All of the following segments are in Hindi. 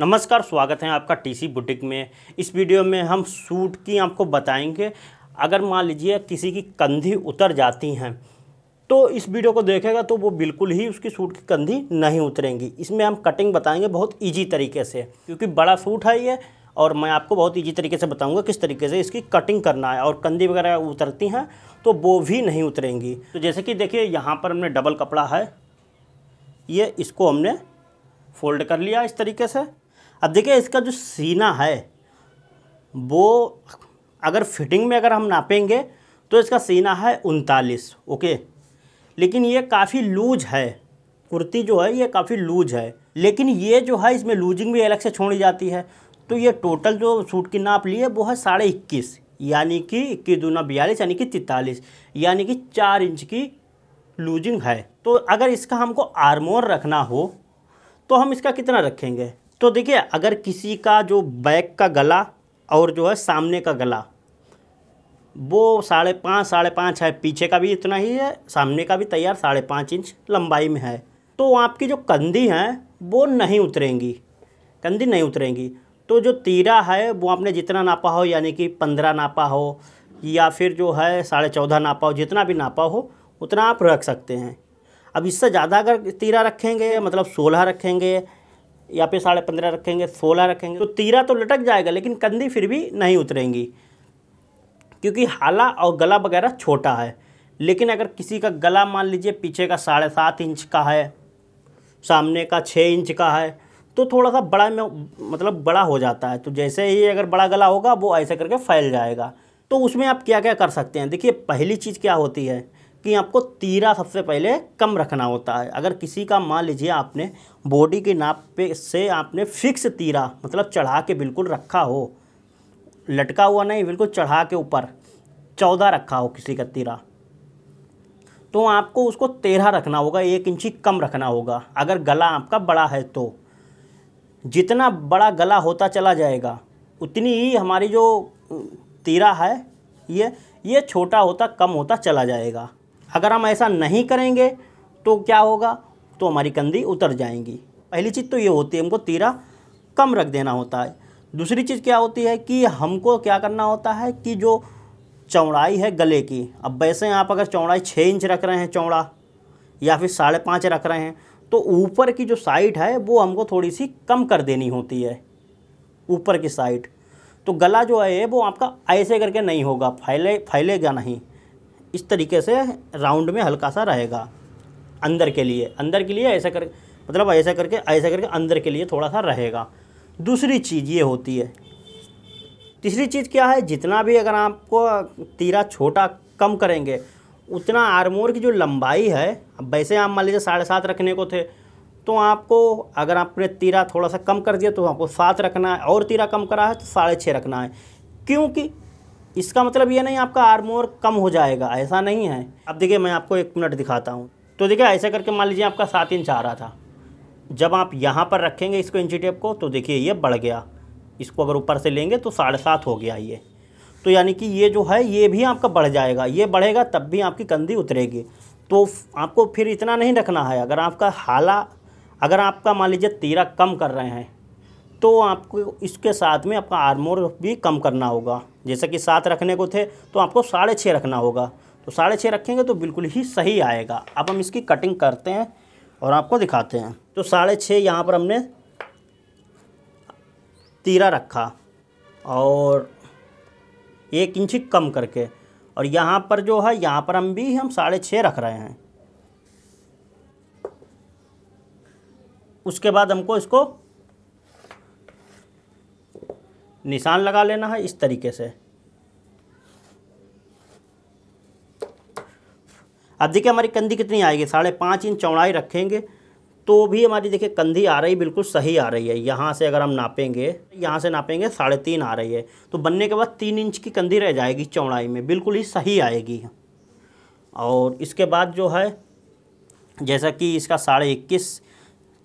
नमस्कार स्वागत है आपका टीसी बुटीक में इस वीडियो में हम सूट की आपको बताएंगे अगर मान लीजिए किसी की कंधी उतर जाती हैं तो इस वीडियो को देखेगा तो वो बिल्कुल ही उसकी सूट की कंधी नहीं उतरेंगी इसमें हम कटिंग बताएंगे बहुत ईजी तरीके से क्योंकि बड़ा सूट है ये और मैं आपको बहुत ईजी तरीके से बताऊंगा किस तरीके से इसकी कटिंग करना है और कंधी वगैरह उतरती हैं तो वो भी नहीं उतरेंगी तो जैसे कि देखिए यहाँ पर हमने डबल कपड़ा है ये इसको हमने फोल्ड कर लिया इस तरीके से अब देखिए इसका जो सीना है वो अगर फिटिंग में अगर हम नापेंगे तो इसका सीना है उनतालीस ओके लेकिन ये काफ़ी लूज है कुर्ती जो है ये काफ़ी लूज है लेकिन ये जो है इसमें लूजिंग भी अलग से छोड़ी जाती है तो ये टोटल जो सूट की नाप ली है वो है साढ़े इक्कीस यानी कि इक्कीस दूना बयालीस यानी कि तैतालीस यानी कि चार इंच की लूजिंग है तो अगर इसका हमको आर्मोर रखना हो तो हम इसका कितना रखेंगे तो देखिए अगर किसी का जो बैक का गला और जो है सामने का गला वो साढ़े पाँच साढ़े पाँच है पीछे का भी इतना ही है सामने का भी तैयार साढ़े पाँच इंच लंबाई में है तो आपकी जो कंधी हैं वो नहीं उतरेंगी कंधी नहीं उतरेंगी तो जो तीरा है वो आपने जितना नापा हो यानी कि पंद्रह नापा हो या फिर जो है साढ़े चौदह नापा हो जितना भी नापा हो उतना आप रख सकते हैं अब इससे ज़्यादा अगर तीरा रखेंगे मतलब सोलह रखेंगे यहाँ पे साढ़े पंद्रह रखेंगे सोलह रखेंगे तो तीरा तो लटक जाएगा लेकिन कंधी फिर भी नहीं उतरेंगी क्योंकि हाला और गला वगैरह छोटा है लेकिन अगर किसी का गला मान लीजिए पीछे का साढ़े सात इंच का है सामने का छः इंच का है तो थोड़ा सा बड़ा में मतलब बड़ा हो जाता है तो जैसे ही अगर बड़ा गला होगा वो ऐसे करके फैल जाएगा तो उसमें आप क्या क्या कर सकते हैं देखिए पहली चीज़ क्या होती है कि आपको तीरा सबसे पहले कम रखना होता है अगर किसी का मान लीजिए आपने बॉडी के नाप पे से आपने फिक्स तीरा मतलब चढ़ा के बिल्कुल रखा हो लटका हुआ नहीं बिल्कुल चढ़ा के ऊपर चौदह रखा हो किसी का तीरा तो आपको उसको तेरह रखना होगा एक इंची कम रखना होगा अगर गला आपका बड़ा है तो जितना बड़ा गला होता चला जाएगा उतनी ही हमारी जो तीरा है ये ये छोटा होता कम होता चला जाएगा अगर हम ऐसा नहीं करेंगे तो क्या होगा तो हमारी कंदी उतर जाएंगी पहली चीज़ तो ये होती है हमको तीरा कम रख देना होता है दूसरी चीज़ क्या होती है कि हमको क्या करना होता है कि जो चौड़ाई है गले की अब वैसे आप अगर चौड़ाई छः इंच रख रहे हैं चौड़ा या फिर साढ़े पाँच रख रहे हैं तो ऊपर की जो साइड है वो हमको थोड़ी सी कम कर देनी होती है ऊपर की साइड तो गला जो है वो आपका ऐसे करके नहीं होगा फैले फैलेगा नहीं इस तरीके से राउंड में हल्का सा रहेगा अंदर के लिए अंदर के लिए ऐसा कर मतलब ऐसा करके ऐसा करके अंदर के लिए थोड़ा सा रहेगा दूसरी चीज़ ये होती है तीसरी चीज़ क्या है जितना भी अगर आपको तीरा छोटा कम करेंगे उतना आरमोर की जो लंबाई है वैसे आप मान लीजिए साढ़े सात रखने को थे तो आपको अगर आपने तीरा थोड़ा सा कम कर दिया तो आपको सात रखना है और तीरा कम करा है तो साढ़े छः रखना है क्योंकि इसका मतलब ये नहीं आपका आर्मोर कम हो जाएगा ऐसा नहीं है अब देखिए मैं आपको एक मिनट दिखाता हूँ तो देखिए ऐसा करके मान लीजिए आपका सात इंच आ रहा था जब आप यहाँ पर रखेंगे इसको इंची टेप को तो देखिए ये बढ़ गया इसको अगर ऊपर से लेंगे तो साढ़े सात हो गया ये तो यानी कि ये जो है ये भी आपका बढ़ जाएगा ये बढ़ेगा तब भी आपकी कंधी उतरेगी तो आपको फिर इतना नहीं रखना है अगर आपका हाला अगर आपका मान लीजिए तीरा कम कर रहे हैं तो आपको इसके साथ में आपका आर्मोर भी कम करना होगा जैसा कि सात रखने को थे तो आपको साढ़े छः रखना होगा तो साढ़े छः रखेंगे तो बिल्कुल ही सही आएगा अब हम इसकी कटिंग करते हैं और आपको दिखाते हैं तो साढ़े छः यहाँ पर हमने तीरा रखा और एक इंच कम करके और यहाँ पर जो है यहाँ पर हम भी हम साढ़े छः रख रहे हैं उसके बाद हमको इसको निशान लगा लेना है इस तरीके से अब देखिए हमारी कंधी कितनी आएगी साढ़े पाँच इंच चौड़ाई रखेंगे तो भी हमारी देखिए कंधी आ रही बिल्कुल सही आ रही है यहाँ से अगर हम नापेंगे यहाँ से नापेंगे साढ़े तीन आ रही है तो बनने के बाद तीन इंच की कंधी रह जाएगी चौड़ाई में बिल्कुल ही सही आएगी और इसके बाद जो है जैसा कि इसका साढ़े इक्कीस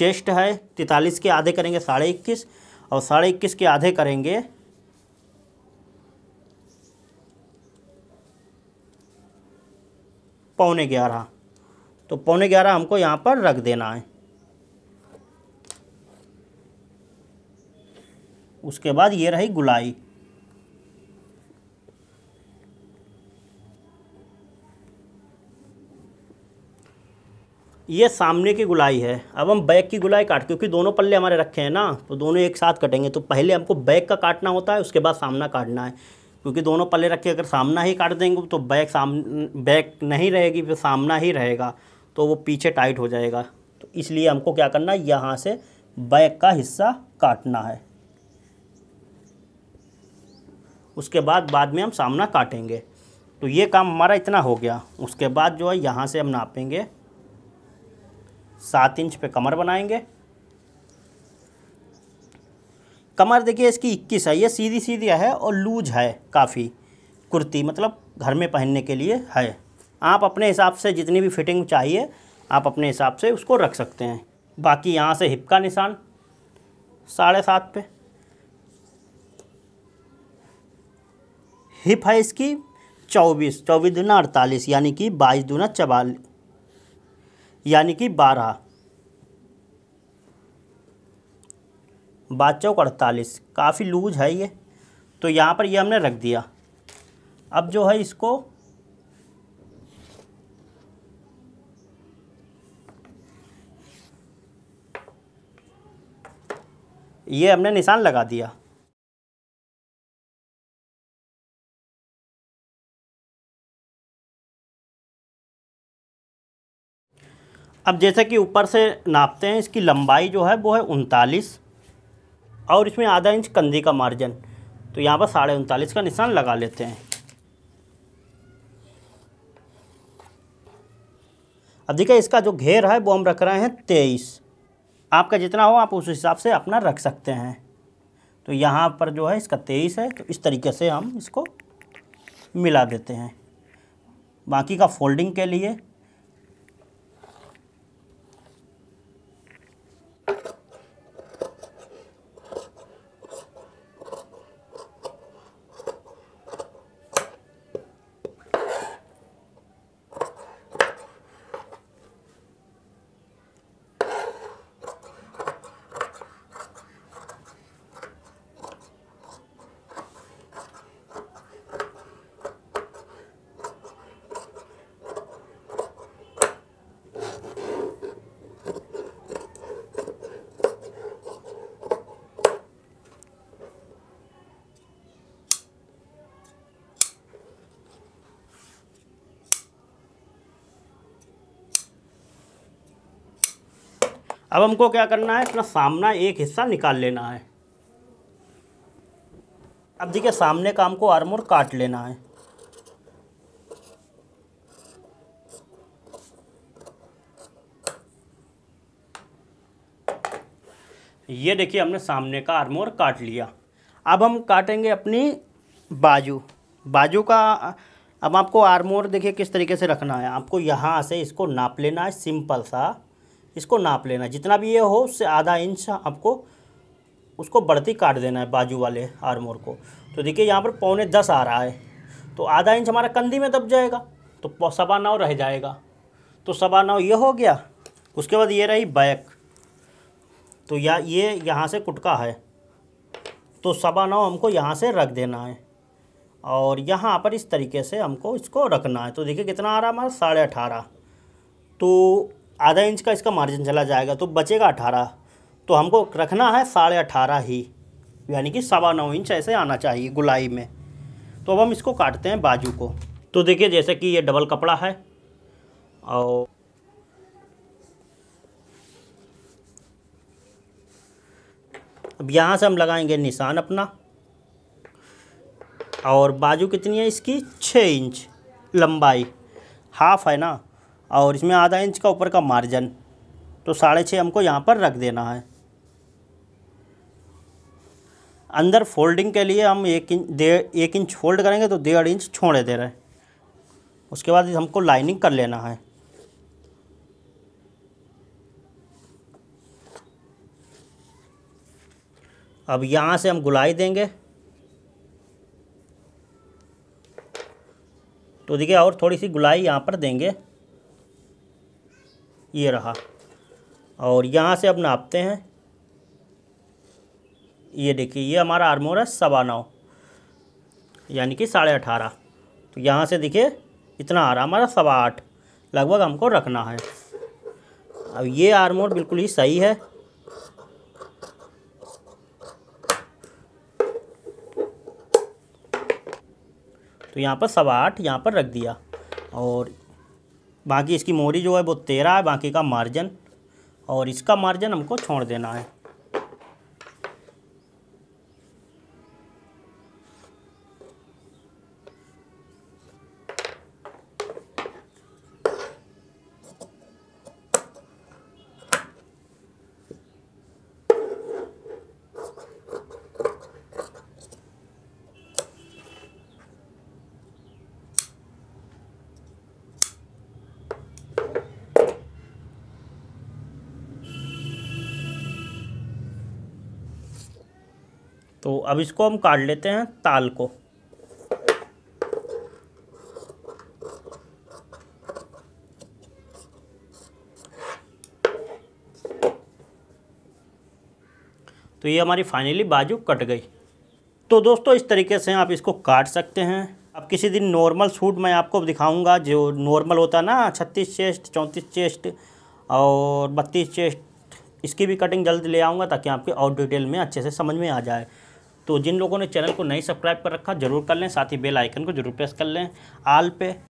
चेस्ट है तैतालीस के आधे करेंगे साढ़े इक्कीस और साढ़े इक्कीस के आधे करेंगे पौने ग्यारह तो पौने ग्यारह हमको यहाँ पर रख देना है उसके बाद ये रही गुलाई ये सामने की गुलाई है अब हम बैक की गुलाई काट क्योंकि दोनों पल्ले हमारे रखे हैं ना तो दोनों एक साथ कटेंगे तो पहले हमको बैक का काटना होता है उसके बाद सामना काटना है क्योंकि दोनों पल्ले रख के अगर सामना ही काट देंगे तो बैक साम बैक नहीं रहेगी फिर सामना ही रहेगा तो वो पीछे टाइट हो जाएगा तो इसलिए हमको क्या करना है यहाँ से बैक का हिस्सा काटना है उसके बाद बाद में हम सामना काटेंगे तो ये काम हमारा इतना हो गया उसके बाद जो है यहाँ से हम नापेंगे सात इंच पे कमर बनाएंगे कमर देखिए इसकी इक्कीस है ये सीधी सीधी है और लूज है काफ़ी कुर्ती मतलब घर में पहनने के लिए है आप अपने हिसाब से जितनी भी फिटिंग चाहिए आप अपने हिसाब से उसको रख सकते हैं बाकी यहाँ से हिप का निशान साढ़े सात पे हिप है इसकी चौबीस चौबीस दूना अड़तालीस यानी कि बाईस दूना चवालीस यानी कि बारह बाद चौक अड़तालीस काफ़ी लूज है ये तो यहाँ पर ये हमने रख दिया अब जो है इसको ये हमने निशान लगा दिया अब जैसे कि ऊपर से नापते हैं इसकी लंबाई जो है वो है उनतालीस और इसमें आधा इंच कंधे का मार्जिन तो यहाँ पर साढ़े उनतालीस का निशान लगा लेते हैं अब देखिए इसका जो घेर है वो हम रख रहे हैं तेईस आपका जितना हो आप उस हिसाब से अपना रख सकते हैं तो यहाँ पर जो है इसका तेईस है तो इस तरीके से हम इसको मिला देते हैं बाकी का फोल्डिंग के लिए अब हमको क्या करना है अपना सामना एक हिस्सा निकाल लेना है अब देखिए सामने का हमको आर्मोर काट लेना है ये देखिए हमने सामने का आर्मोर काट लिया अब हम काटेंगे अपनी बाजू बाजू का अब आपको आर्मोर देखिए किस तरीके से रखना है आपको यहाँ से इसको नाप लेना है सिंपल सा इसको नाप लेना जितना भी ये हो उससे आधा इंच आपको उसको बढ़ती काट देना है बाजू वाले आर्मोर को तो देखिए यहाँ पर पौने दस आ रहा है तो आधा इंच हमारा कंधी में दब जाएगा तो सवा नौ रह जाएगा तो सवा नौ ये हो गया उसके बाद ये रही बैक तो या ये यहाँ से कुटका है तो सवा नौ हमको यहाँ से रख देना है और यहाँ पर इस तरीके से हमको इसको रखना है तो देखिए कितना आ रहा है हमारा साढ़े अठारह तो आधा इंच का इसका मार्जिन चला जाएगा तो बचेगा अठारह तो हमको रखना है साढ़े अठारह ही यानी कि सवा नौ इंच ऐसे आना चाहिए गुलाई में तो अब हम इसको काटते हैं बाजू को तो देखिए जैसे कि ये डबल कपड़ा है और अब यहाँ से हम लगाएंगे निशान अपना और बाजू कितनी है इसकी छः इंच लंबाई हाफ है ना और इसमें आधा इंच का ऊपर का मार्जिन तो साढ़े छः हमको यहाँ पर रख देना है अंदर फोल्डिंग के लिए हम एक इंच डेढ़ एक इंच फोल्ड करेंगे तो डेढ़ इंच छोड़े दे रहे उसके बाद हमको लाइनिंग कर लेना है अब यहाँ से हम गुलाई देंगे तो देखिए और थोड़ी सी गुलाई यहाँ पर देंगे ये रहा और यहाँ से अब नापते हैं ये देखिए ये हमारा आर्मोर है सवा नौ यानी कि साढ़े अठारह तो यहाँ से देखिए इतना आ रहा हमारा सवा आठ लगभग हमको रखना है अब ये आर्मोर बिल्कुल ही सही है तो यहाँ पर सवा आठ यहाँ पर रख दिया और बाकी इसकी मोरी जो है वो तेरह है बाकी का मार्जिन और इसका मार्जिन हमको छोड़ देना है तो अब इसको हम काट लेते हैं ताल को तो ये हमारी फाइनली बाजू कट गई तो दोस्तों इस तरीके से आप इसको काट सकते हैं अब किसी दिन नॉर्मल सूट मैं आपको दिखाऊंगा जो नॉर्मल होता है ना छत्तीस चेस्ट चौंतीस चेस्ट और बत्तीस चेस्ट इसकी भी कटिंग जल्द ले आऊँगा ताकि आपके और डिटेल में अच्छे से समझ में आ जाए तो जिन लोगों ने चैनल को नहीं सब्सक्राइब कर रखा जरूर कर लें साथ ही बेल आइकन को जरूर प्रेस कर लें आल पे